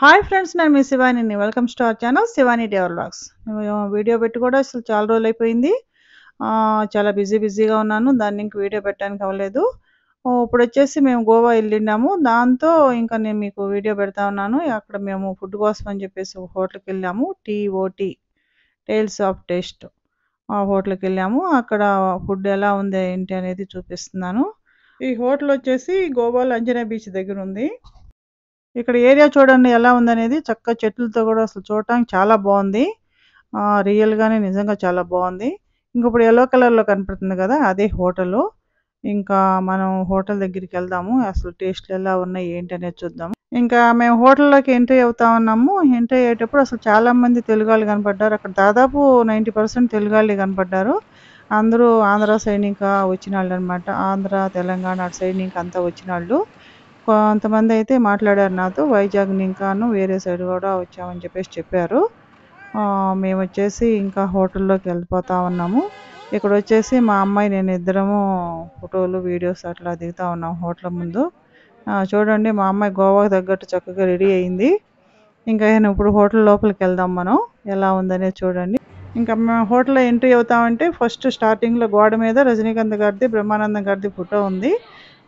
hi friends నేను మీ Shivani welcome star channel Shivani day vlogs video పెట్టి కూడా అసలు చాలా రోజులు అయిపోయింది చాలా బిజీ బిజీగా ఉన్నాను దాన్ని ఇంక వీడియో పెట్టడానికి అవ్వలేదు ఇప్పుడు వచ్చేసి మేము గోవా వెళ్ళిన్నాము దాంతో ఇంకా నేను మీకు వీడియో పెడతా ఉన్నాను అక్కడ మేము ఫుడ్ కోసం అని చెప్పేసి ఒక హోటల్కి వెళ్ళాము టీఓటీ టేల్స్ ఆఫ్ టేస్ట్ ఆ హోటల్కి వెళ్ళాము అక్కడ ఫుడ్ ఎలా ఉంది ఏంటి అనేది చూపిస్తున్నాను ఈ హోటల్ వచ్చేసి గోవాలో అంజనా బీచ్ దగ్గర ఉంది ఇక్కడ ఏరియా చూడండి ఎలా ఉందనేది చక్క చెట్లతో కూడా అసలు చూడటానికి చాలా బాగుంది రియల్గానే నిజంగా చాలా బాగుంది ఇంకప్పుడు ఎల్లో కలర్లో కనపడుతుంది కదా అదే హోటలు ఇంకా మనం హోటల్ దగ్గరికి వెళ్దాము అసలు టేస్ట్లు ఎలా ఉన్నాయి ఏంటి అనేది చూద్దాము ఇంకా మేము హోటల్లోకి ఎంట్రీ అవుతా ఉన్నాము ఎంట్రీ అయ్యేటప్పుడు అసలు చాలా మంది తెలుగాళ్ళు కనపడ్డారు అక్కడ దాదాపు నైంటీ పర్సెంట్ తెలుగాళ్ళే కనపడ్డారు అందరూ ఆంధ్ర సైనిక వచ్చిన వాళ్ళు అనమాట ఆంధ్ర తెలంగాణ సైనిక అంతా వచ్చిన వాళ్ళు కొంతమంది అయితే మాట్లాడారు నాతో వైజాగ్ ఇంకాను వేరే సైడ్ కూడా వచ్చామని చెప్పేసి చెప్పారు మేము వచ్చేసి ఇంకా హోటల్లోకి వెళ్ళిపోతా ఉన్నాము ఇక్కడ వచ్చేసి మా అమ్మాయి నేను ఇద్దరము ఫోటోలు వీడియోస్ అట్లా దిగుతా ఉన్నాం హోటల్ ముందు చూడండి మా అమ్మాయి గోవాకు తగ్గట్టు చక్కగా రెడీ అయింది ఇంకా నేను ఇప్పుడు హోటల్ లోపలికి వెళ్దాం మనం ఎలా ఉందనే చూడండి ఇంకా మేము హోటల్లో ఎంట్రీ అవుతామంటే ఫస్ట్ స్టార్టింగ్లో గోడ మీద రజనీకాంత్ గారిది బ్రహ్మానందం గారిది ఫోటో ఉంది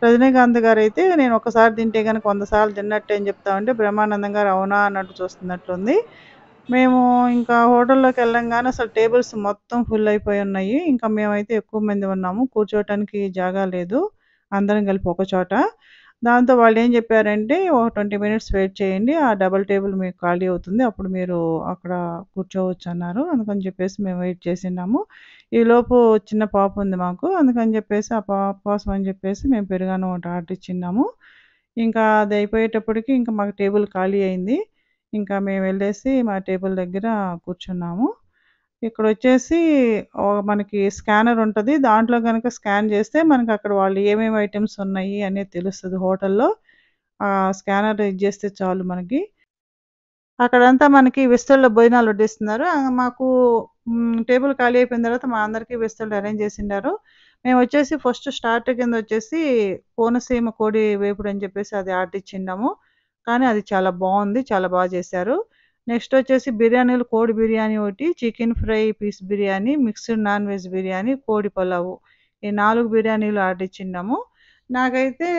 రజనీకాంత్ గారు అయితే నేను ఒకసారి తింటే కనుక వంద సార్లు తిన్నట్టే అని చెప్తామంటే బ్రహ్మానందం గారు అవునా అన్నట్టు ఉంది మేము ఇంకా హోటల్లోకి వెళ్ళంగానే అసలు టేబుల్స్ మొత్తం ఫుల్ అయిపోయి ఉన్నాయి ఇంకా మేమైతే ఎక్కువ మంది ఉన్నాము కూర్చోవటానికి జాగా లేదు అందరం కలిపి ఒక చోట దాంతో వాళ్ళు ఏం చెప్పారంటే ఒక ట్వంటీ మినిట్స్ వెయిట్ చేయండి ఆ డబల్ టేబుల్ మీకు ఖాళీ అవుతుంది అప్పుడు మీరు అక్కడ కూర్చోవచ్చు అన్నారు అందుకని చెప్పేసి మేము వెయిట్ చేసినాము ఈలోపు చిన్న పాప ఉంది మాకు అందుకని చెప్పేసి ఆ పాప కోసం అని చెప్పేసి మేము పెరుగాను ఒకటి ఆర్డర్ ఇచ్చిన్నాము ఇంకా అది అయిపోయేటప్పటికి ఇంకా మాకు టేబుల్ ఖాళీ అయింది ఇంకా మేము వెళ్ళేసి మా టేబుల్ దగ్గర కూర్చున్నాము ఇక్కడ వచ్చేసి మనకి స్కానర్ ఉంటుంది దాంట్లో కనుక స్కాన్ చేస్తే మనకి అక్కడ వాళ్ళు ఏమేమి ఐటమ్స్ ఉన్నాయి అనేది తెలుస్తుంది హోటల్లో స్కానర్ చేస్తే చాలు మనకి అక్కడంతా మనకి విస్తల్లో భోజనాలు వడ్డిస్తున్నారు మాకు టేబుల్ ఖాళీ అయిపోయిన తర్వాత మా అందరికీ విస్తళ్ళు అరేంజ్ చేసిండారు మేము వచ్చేసి ఫస్ట్ స్టార్ట్ కింద వచ్చేసి కోనసీమ కోడి వేపుడు అని చెప్పేసి అది ఆర్డర్ ఇచ్చిండాము కానీ అది చాలా బాగుంది చాలా బాగా చేశారు నెక్స్ట్ వచ్చేసి బిర్యానీలు కోడి బిర్యానీ ఒకటి chicken fry piece biryani mixed non veg biryani కోడి పలావు ఈ నాలుగు బిర్యానీలు ఆర్డర్ ఇచ్చిన్నాము నాకైతే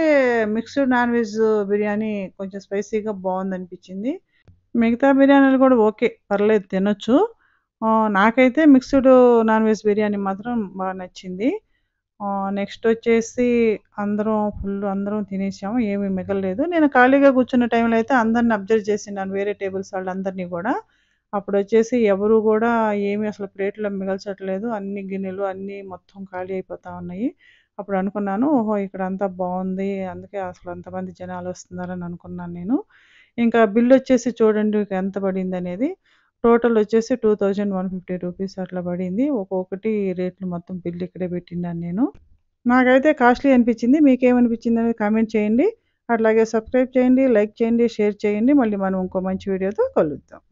మిక్స్డ్ నాన్ వెజ్ బిర్యానీ కొంచెం స్పైసీగా బాగుంది అనిపించింది మిగతా బిర్యానీలు కూడా ఓకే పర్లేదు తినొచ్చు నాకైతే మిక్స్డ్ నాన్ వెజ్ బిర్యానీ మాత్రం బాగా నచ్చింది నెక్స్ట్ వచ్చేసి అందరం ఫుల్ అందరం తినేసాము ఏమీ మిగలలేదు నేను ఖాళీగా కూర్చున్న టైంలో అయితే అందరిని అబ్జర్వ్ చేసినాను వేరే టేబుల్స్ వాళ్ళందరినీ కూడా అప్పుడు వచ్చేసి ఎవరు కూడా ఏమీ అసలు ప్లేట్లో మిగల్చట్లేదు అన్ని గిన్నెలు అన్నీ మొత్తం ఖాళీ అయిపోతూ ఉన్నాయి అప్పుడు అనుకున్నాను ఓహో ఇక్కడ అంతా బాగుంది అందుకే అసలు అంతమంది జనాలు వస్తున్నారని అనుకున్నాను నేను ఇంకా బిల్ వచ్చేసి చూడండి ఎంత పడింది అనేది టోటల్ వచ్చేసి two thousand one fifty rupees అట్లా పడింది ఒక్కొక్కటి రేట్లు మొత్తం బిల్ ఇక్కడే పెట్టినాను నేను నాకైతే కాస్ట్లీ అనిపించింది మీకేమనిపించింది అనేది కామెంట్ చేయండి అట్లాగే సబ్స్క్రైబ్ చేయండి లైక్ చేయండి షేర్ చేయండి మళ్ళీ మనం ఇంకో మంచి వీడియోతో కలుద్దాం